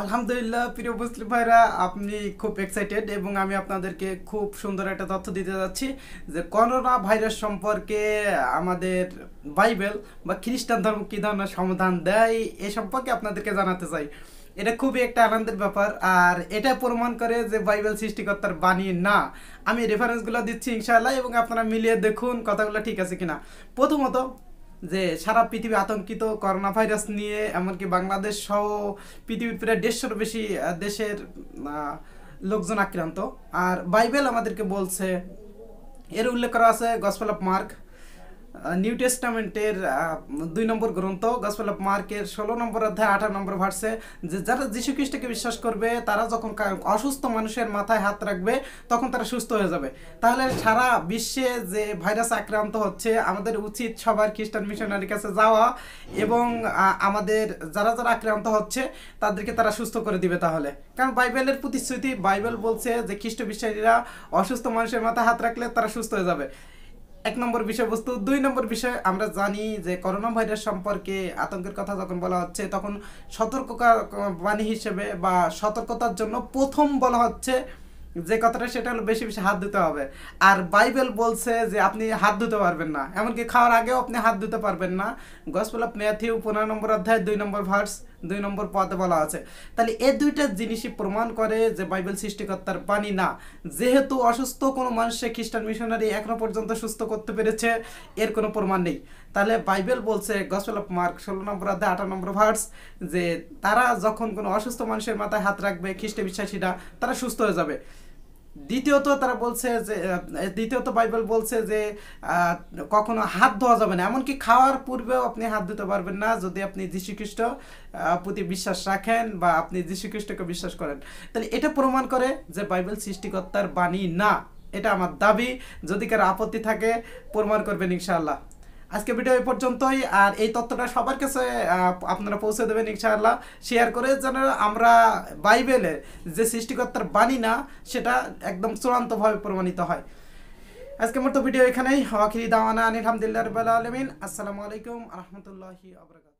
আলহামদুলিল্লাহ প্রিয় মুসলিম ভাইরা আপনি খুব এক্সাইটেড এবং আমি আপনাদেরকে খুব সুন্দর একটা তথ্য দিতে যাচ্ছি যে করোনা ভাইরাস সম্পর্কে আমাদের বাইবেল বা খ্রিস্টান ধর্ম কী ধরনের সমাধান দেয় এ সম্পর্কে আপনাদেরকে জানাতে চাই এটা খুবই একটা আনন্দের ব্যাপার আর এটা প্রমাণ করে যে বাইবেল সৃষ্টিকর্তার বাণী না আমি রেফারেন্সগুলো দিচ্ছি ইনশাআল্লাহ এবং আপনারা মিলিয়ে দেখুন কথাগুলো ঠিক আছে কিনা প্রথমত যে সারা পৃথিবী আতঙ্কিত করোনা ভাইরাস নিয়ে এমনকি বাংলাদেশ সহ পৃথিবীর প্রায় দেড়শোর বেশি দেশের লোকজন আক্রান্ত আর বাইবেল আমাদেরকে বলছে এর উল্লেখ করা আছে গসপেল অফ মার্ক নিউ টেস্টামেন্টের দুই নম্বর গ্রন্থ গসপাল অফ মার্কের ষোলো নম্বর অধ্যায় আঠারো নম্বর ভার্সে যে যারা যীশু খ্রিস্টকে বিশ্বাস করবে তারা যখন অসুস্থ মানুষের মাথায় হাত রাখবে তখন তারা সুস্থ হয়ে যাবে তাহলে সারা বিশ্বে যে ভাইরাস আক্রান্ত হচ্ছে আমাদের উচিত সবার খ্রিস্টান মিশনারির কাছে যাওয়া এবং আমাদের যারা যারা আক্রান্ত হচ্ছে তাদেরকে তারা সুস্থ করে দিবে তাহলে কারণ বাইবেলের প্রতিশ্রুতি বাইবেল বলছে যে খ্রিস্ট বিশ্বাসীরা অসুস্থ মানুষের মাথায় হাত রাখলে তারা সুস্থ হয়ে যাবে এক নম্বর বিষয়বস্তু দুই নম্বর বিষয় আমরা জানি যে করোনা ভাইরাস সম্পর্কে আতঙ্কের কথা যখন বলা হচ্ছে তখন সতর্ক বাণী হিসেবে বা সতর্কতার জন্য প্রথম বলা হচ্ছে যে কথাটা সেটা হলো বেশি বেশি হাত ধুতে হবে আর বাইবেল বলছে যে আপনি হাত ধুতে পারবেন না এমনকি খাওয়ার আগেও আপনি হাত ধুতে পারবেন না গসপেল অফ ম্যাথিউ পনেরো নম্বর অধ্যায় দুই নম্বর ভার্স দুই নম্বর পদে বলা আছে তাহলে এই দুইটা জিনিসই প্রমাণ করে যে বাইবেল সৃষ্টিকর্তার পানি না যেহেতু অসুস্থ কোনো মানুষে খ্রিস্টান মিশনারি এখনো পর্যন্ত সুস্থ করতে পেরেছে এর কোনো প্রমাণ নেই তাহলে বাইবেল বলছে গসপেল অফ মার্ক ষোলো নম্বর অধ্যায় আঠারো নম্বর ভার্স যে তারা যখন কোনো অসুস্থ মানুষের মাথায় হাত রাখবে খ্রিস্টে বিশ্বাসীরা তারা সুস্থ হয়ে যাবে দ্বিতীয়ত তারা বলছে যে দ্বিতীয়ত বাইবেল বলছে যে কখনো হাত ধোয়া যাবে না এমনকি খাওয়ার পূর্বেও আপনি হাত ধুতে পারবেন না যদি আপনি যীশুখ্রিস্ট প্রতি বিশ্বাস রাখেন বা আপনি যীশুখ্রিস্টকে বিশ্বাস করেন তাহলে এটা প্রমাণ করে যে বাইবেল সৃষ্টিকর্তার বাণী না এটা আমার দাবি যদি কারো আপত্তি থাকে প্রমাণ করবেন ইনশাআল্লাহ আজকে ভিডিও এই পর্যন্তই আর এই তথ্যটা সবার কাছে আপনারা পৌঁছে দেবেন ইনশাআল্লাহ শেয়ার করে যেন আমরা বাইবেলে যে সৃষ্টিকর্তার বাণী না সেটা একদম চূড়ান্তভাবে প্রমাণিত হয় আজকে মতো ভিডিও এখানেই খিদি দাওয়ানা আলহামদুলিল্লাহ রবিল আলমিন আসসালামু আলাইকুম রহমতুল্লাহি আবরকাত